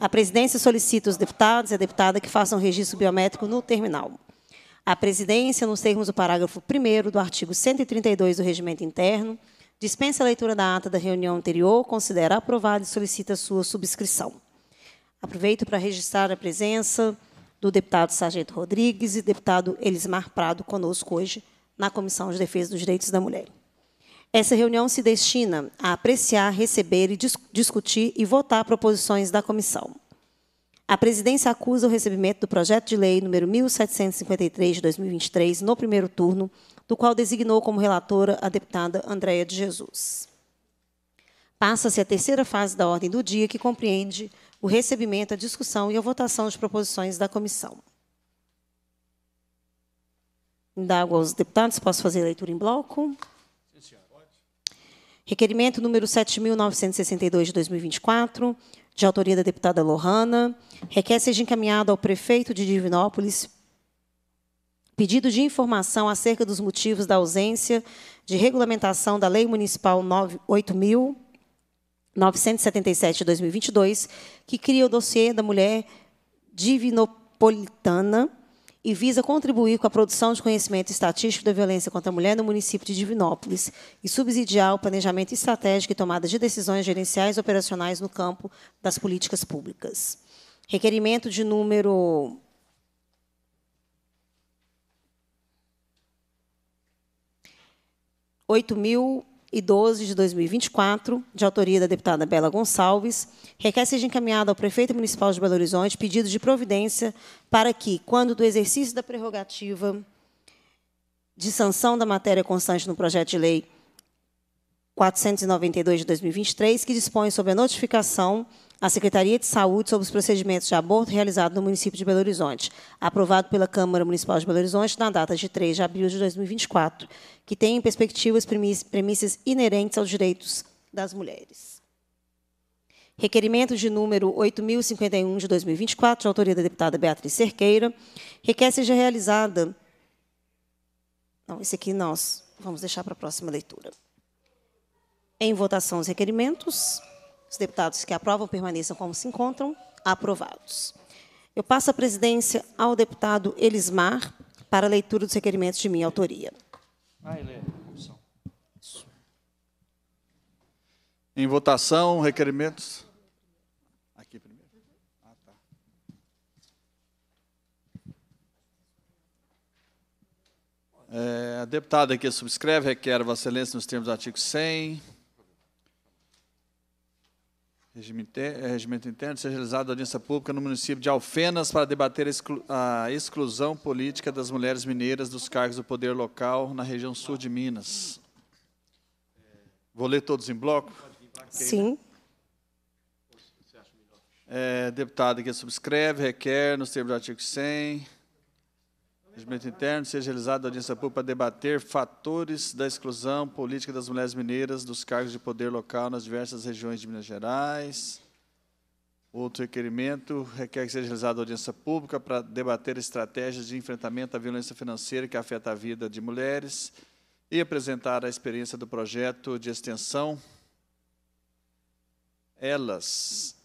A presidência solicita os deputados e a deputada que façam registro biométrico no terminal. A presidência, nos termos do parágrafo 1 do artigo 132 do Regimento Interno, dispensa a leitura da ata da reunião anterior, considera aprovada e solicita sua subscrição. Aproveito para registrar a presença do deputado Sargento Rodrigues e deputado Elismar Prado conosco hoje na Comissão de Defesa dos Direitos da Mulher. Essa reunião se destina a apreciar, receber, e dis discutir e votar proposições da comissão. A presidência acusa o recebimento do projeto de lei número 1753 de 2023 no primeiro turno, do qual designou como relatora a deputada Andréia de Jesus. Passa-se a terceira fase da ordem do dia, que compreende o recebimento, a discussão e a votação de proposições da comissão. Indago aos deputados, posso fazer leitura em bloco? Requerimento número 7.962 de 2024, de autoria da deputada Lohana, requer seja encaminhado ao prefeito de Divinópolis pedido de informação acerca dos motivos da ausência de regulamentação da Lei Municipal 8.977 de 2022, que cria o dossiê da mulher divinopolitana e visa contribuir com a produção de conhecimento estatístico da violência contra a mulher no município de Divinópolis e subsidiar o planejamento estratégico e tomada de decisões gerenciais e operacionais no campo das políticas públicas. Requerimento de número oito mil e 12 de 2024, de autoria da deputada Bela Gonçalves, requer seja encaminhado ao prefeito municipal de Belo Horizonte pedido de providência para que, quando do exercício da prerrogativa de sanção da matéria constante no projeto de lei 492 de 2023, que dispõe sobre a notificação à Secretaria de Saúde sobre os procedimentos de aborto realizados no município de Belo Horizonte, aprovado pela Câmara Municipal de Belo Horizonte na data de 3 de abril de 2024, que tem em perspectiva as premissas inerentes aos direitos das mulheres. Requerimento de número 8.051 de 2024, de autoria da deputada Beatriz Cerqueira, requer seja realizada. Não, esse aqui nós vamos deixar para a próxima leitura. Em votação os requerimentos. Os deputados que aprovam permaneçam como se encontram. Aprovados. Eu passo a presidência ao deputado Elismar para a leitura dos requerimentos de minha autoria. Em votação, requerimentos. Aqui primeiro. Ah, tá. É, a deputada que subscreve requer Vossa Excelência nos termos do artigo 100. Eh, regimento Interno, seja realizada audiência pública no município de Alfenas para debater a exclusão política das mulheres mineiras dos cargos do poder local na região sul de Minas. Vou ler todos em bloco? Sim. É, deputado que subscreve, requer, nos termos do artigo 100 Regimento interno, seja realizada audiência pública para debater fatores da exclusão política das mulheres mineiras dos cargos de poder local nas diversas regiões de Minas Gerais. Outro requerimento requer que seja realizada audiência pública para debater estratégias de enfrentamento à violência financeira que afeta a vida de mulheres e apresentar a experiência do projeto de extensão Elas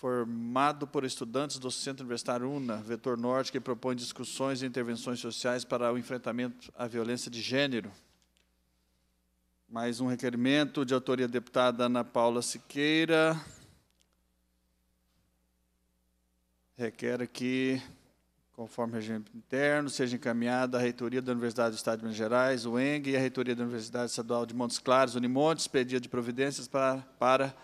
formado por estudantes do Centro Universitário UNA, Vetor Norte, que propõe discussões e intervenções sociais para o enfrentamento à violência de gênero. Mais um requerimento de autoria deputada Ana Paula Siqueira. Requer que, conforme o regime interno, seja encaminhada à Reitoria da Universidade do Estado de Minas Gerais, o Eng e a Reitoria da Universidade Estadual de Montes Claros, Unimontes, pedido de providências para, para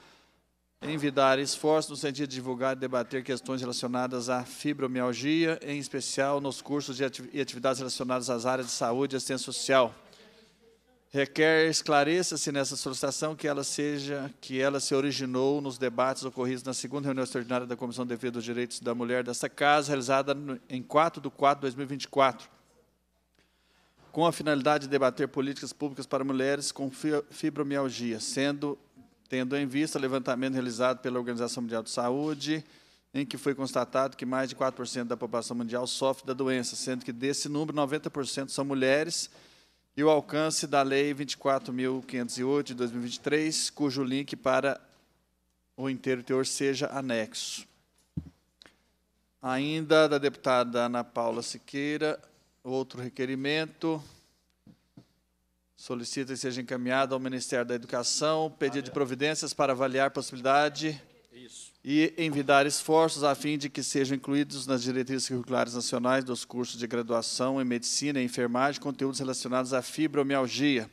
Envidar esforço no sentido de divulgar e debater questões relacionadas à fibromialgia, em especial nos cursos e atividades relacionadas às áreas de saúde e assistência social. Requer esclareça-se nessa solicitação que ela seja que ela se originou nos debates ocorridos na segunda reunião extraordinária da Comissão de Defesa dos Direitos da Mulher desta Casa, realizada em 4 de 4 de 2024, com a finalidade de debater políticas públicas para mulheres com fibromialgia, sendo tendo em vista o levantamento realizado pela Organização Mundial de Saúde, em que foi constatado que mais de 4% da população mundial sofre da doença, sendo que desse número, 90% são mulheres, e o alcance da Lei 24.508 de 2023, cujo link para o inteiro teor seja anexo. Ainda da deputada Ana Paula Siqueira, outro requerimento, Solicita que seja encaminhado ao Ministério da Educação, pedido de providências para avaliar possibilidade Isso. e envidar esforços a fim de que sejam incluídos nas diretrizes curriculares nacionais dos cursos de graduação em medicina e enfermagem conteúdos relacionados à fibromialgia.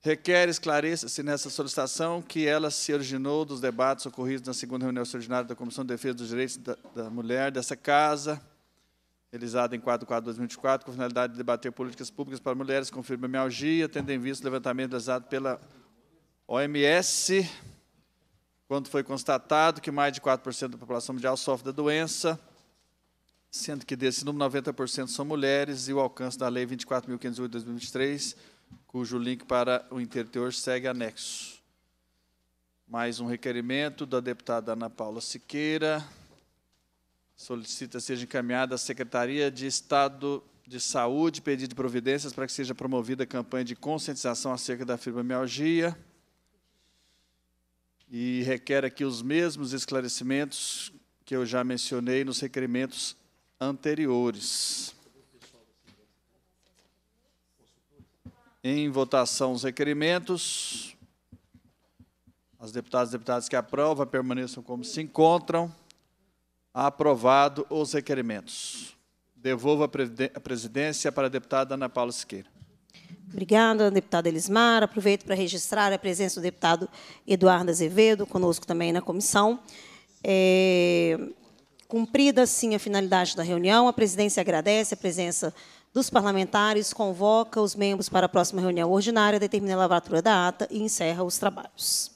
Requer esclareça-se nessa solicitação que ela se originou dos debates ocorridos na segunda reunião extraordinária da Comissão de Defesa dos Direitos da, da Mulher dessa Casa, realizada em 4 4 2024, com finalidade de debater políticas públicas para mulheres com fibromialgia, tendo em vista o levantamento realizado pela OMS, quando foi constatado que mais de 4% da população mundial sofre da doença, sendo que desse número, 90% são mulheres, e o alcance da Lei 24.508 de 2023, cujo link para o interior segue anexo. Mais um requerimento da deputada Ana Paula Siqueira solicita seja encaminhada à Secretaria de Estado de Saúde, pedido providências para que seja promovida a campanha de conscientização acerca da fibromialgia. E requer aqui os mesmos esclarecimentos que eu já mencionei nos requerimentos anteriores. Em votação os requerimentos. As deputadas e deputados que aprovam permaneçam como se encontram. Aprovado os requerimentos. Devolvo a presidência para a deputada Ana Paula Siqueira. Obrigada, deputada Elismar. Aproveito para registrar a presença do deputado Eduardo Azevedo, conosco também na comissão. É, cumprida, sim, a finalidade da reunião, a presidência agradece a presença dos parlamentares, convoca os membros para a próxima reunião ordinária, determina a lavratura da ata e encerra os trabalhos.